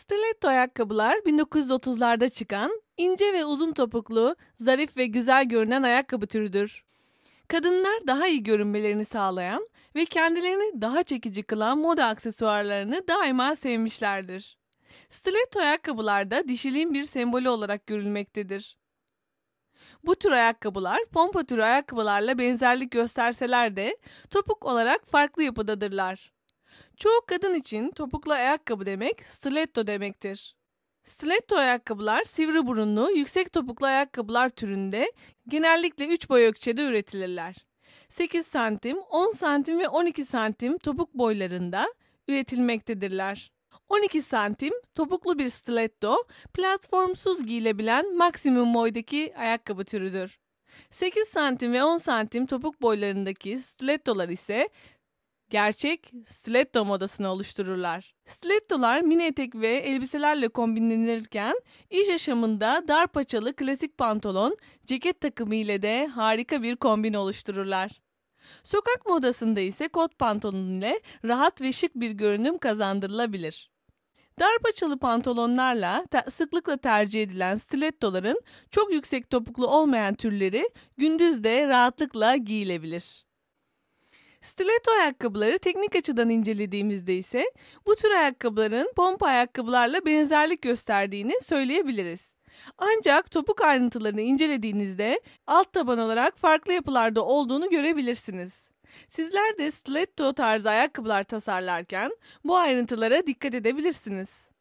Stiletto ayakkabılar 1930'larda çıkan, ince ve uzun topuklu, zarif ve güzel görünen ayakkabı türüdür. Kadınlar daha iyi görünmelerini sağlayan ve kendilerini daha çekici kılan moda aksesuarlarını daima sevmişlerdir. Stiletto ayakkabılar da dişiliğin bir sembolü olarak görülmektedir. Bu tür ayakkabılar pompa türü ayakkabılarla benzerlik gösterseler de topuk olarak farklı yapıdadırlar. Çoğu kadın için topuklu ayakkabı demek stiletto demektir. Stiletto ayakkabılar sivri burunlu, yüksek topuklu ayakkabılar türünde genellikle 3 boy ölçüde üretilirler. 8 santim, 10 santim ve 12 santim topuk boylarında üretilmektedirler. 12 santim topuklu bir stiletto, platformsuz giyilebilen maksimum boydaki ayakkabı türüdür. 8 santim ve 10 santim topuk boylarındaki stilettolar ise gerçek stiletto modasını oluştururlar. Stilettolar mini etek ve elbiselerle kombinlenirken iş yaşamında dar paçalı klasik pantolon, ceket takımı ile de harika bir kombin oluştururlar. Sokak modasında ise kot pantolon ile rahat ve şık bir görünüm kazandırılabilir. Dar paçalı pantolonlarla te- sıklıkla tercih edilen stilettoların çok yüksek topuklu olmayan türleri gündüz de rahatlıkla giyilebilir. Stiletto ayakkabıları teknik açıdan incelediğimizde ise bu tür ayakkabıların pompa ayakkabılarla benzerlik gösterdiğini söyleyebiliriz. Ancak topuk ayrıntılarını incelediğinizde alt taban olarak farklı yapılarda olduğunu görebilirsiniz. Sizler de stiletto tarzı ayakkabılar tasarlarken bu ayrıntılara dikkat edebilirsiniz.